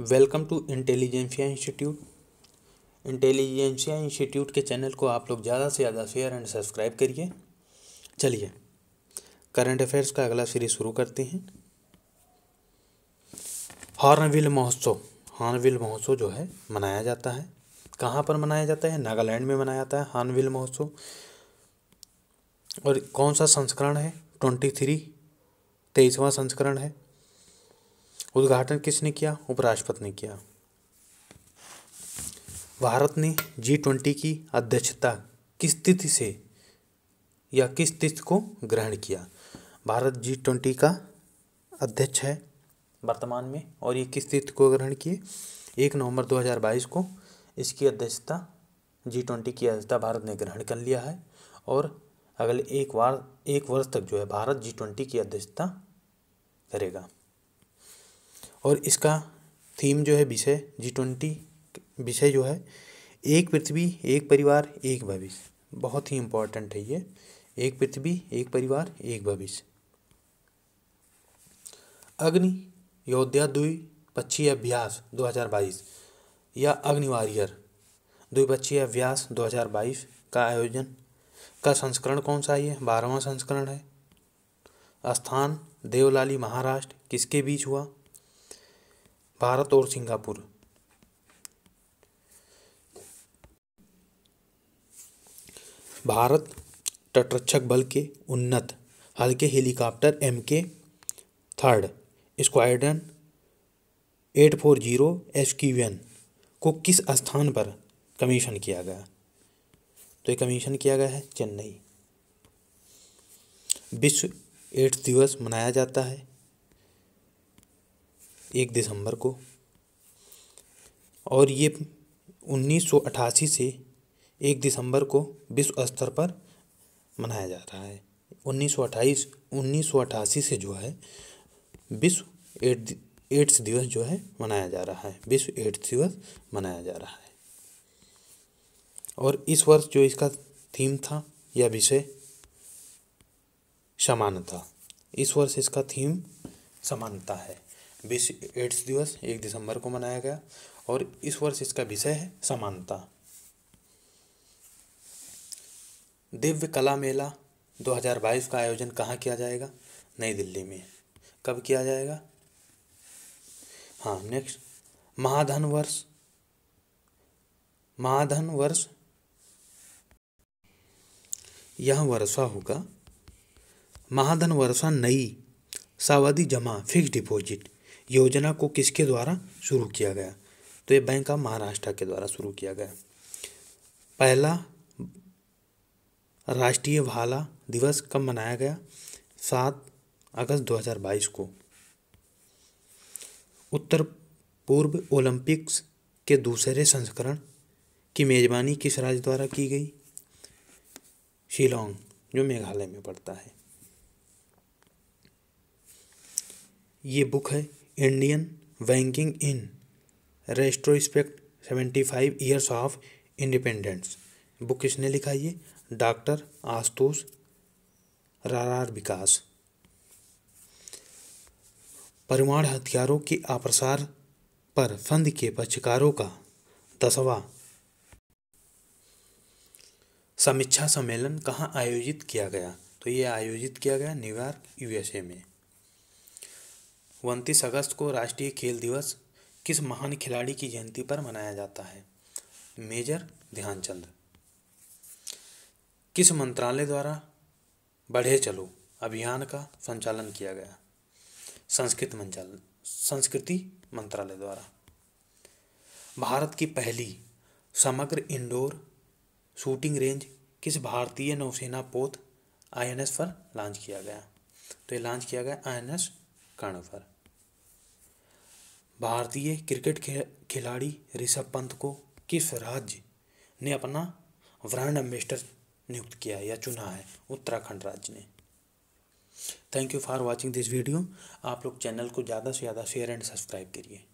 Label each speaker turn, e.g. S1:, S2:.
S1: welcome to Intelligentsia Institute Intelligentsia Institute के channel को आप लोग ज़्यादा से ज़्यादा शेयर एंड सब्सक्राइब करिए चलिए करंट अफेयर्स का अगला सीरीज शुरू करते हैं हॉर्नविल महोत्सव हॉर्नविल महोत्सव जो है मनाया जाता है कहाँ पर मनाया जाता है नागालैंड में मनाया जाता है हॉर्नविल महोत्सव और कौन सा संस्करण है ट्वेंटी थ्री संस्करण है उद्घाटन किसने किया उपराष्ट्रपति ने किया भारत ने जी ट्वेंटी की अध्यक्षता किस तिथि से या किस तिथि को ग्रहण किया भारत जी ट्वेंटी का अध्यक्ष है वर्तमान में और ये किस तिथि को ग्रहण किए एक नवंबर 2022 को इसकी अध्यक्षता जी ट्वेंटी की अध्यक्षता भारत ने ग्रहण कर लिया है और अगले एक बार एक वर्ष तक जो है भारत जी ट्वेंटी की अध्यक्षता करेगा और इसका थीम जो है विषय जी ट्वेंटी विषय जो है एक पृथ्वी एक परिवार एक भविष्य बहुत ही इम्पोर्टेंट है ये एक पृथ्वी एक परिवार एक भविष्य अग्नि योद्धा दुई पक्षीय अभ्यास 2022 या अग्नि वारियर द्विपक्षीय अभ्यास 2022 का आयोजन का संस्करण कौन सा है बारहवा संस्करण है स्थान देवलाली महाराष्ट्र किसके बीच हुआ भारत और सिंगापुर भारत तटरक्षक बल के उन्नत हल्के helicopter M K third squadron eight four zero S Q N को किस स्थान पर कमीशन किया गया तो ये कमीशन किया गया है चेन्नई विश्व एड्स दिवस मनाया जाता है एक दिसंबर को और ये 1988 से एक दिसंबर को विश्व स्तर पर मनाया जा रहा है 1928 1988 से जो है विश्व एड्स दिवस जो है मनाया जा रहा है विश्व एड्स दिवस मनाया जा रहा है और इस वर्ष जो इसका थीम था या विषय समानता इस वर्ष इसका थीम समानता है विश्व एड्स दिवस एक दिसंबर को मनाया गया और इस वर्ष इसका विषय है समानता दिव्य कला मेला 2022 का आयोजन कहाँ किया जाएगा नई दिल्ली में कब किया जाएगा हाँ नेक्स्ट महाधन वर्ष महाधन वर्ष यह वर्षा होगा महाधन वर्षा नई सावधि जमा फिक्स डिपॉजिट योजना को किसके द्वारा शुरू किया गया तो ये बैंक ऑफ महाराष्ट्र के द्वारा शुरू किया गया पहला राष्ट्रीय भाला दिवस कब मनाया गया सात अगस्त 2022 को उत्तर पूर्व ओलंपिक्स के दूसरे संस्करण की मेज़बानी किस राज्य द्वारा की गई शिलोंग जो मेघालय में पड़ता है ये बुक है Indian banking in retrospect seventy five years of independence book किसने लिखा ये डॉक्टर आशुतोष रारार विकास परमाणु हथियारों के अप्रसार पर फंद के पक्षकारों का दसवा समीक्षा सम्मेलन कहाँ आयोजित किया गया तो ये आयोजित किया गया न्यूयॉर्क यूएसए में उनतीस अगस्त को राष्ट्रीय खेल दिवस किस महान खिलाड़ी की जयंती पर मनाया जाता है मेजर ध्यानचंद किस मंत्रालय द्वारा बढ़े चलो अभियान का संचालन किया गया संस्कृत मंचाल संस्कृति मंत्रालय द्वारा भारत की पहली समग्र इंडोर शूटिंग रेंज किस भारतीय नौसेना पोत आईएनएस पर लॉन्च किया गया तो ये लॉन्च किया गया आईएनएस कर्ण पर भारतीय क्रिकेट खिलाड़ी ऋषभ पंत को किस राज्य ने अपना ब्रांड एम्बेसडर नियुक्त किया है या चुना है उत्तराखंड राज्य ने thank you for watching this video आप लोग चैनल को ज़्यादा से ज़्यादा शेयर एंड सब्सक्राइब करिए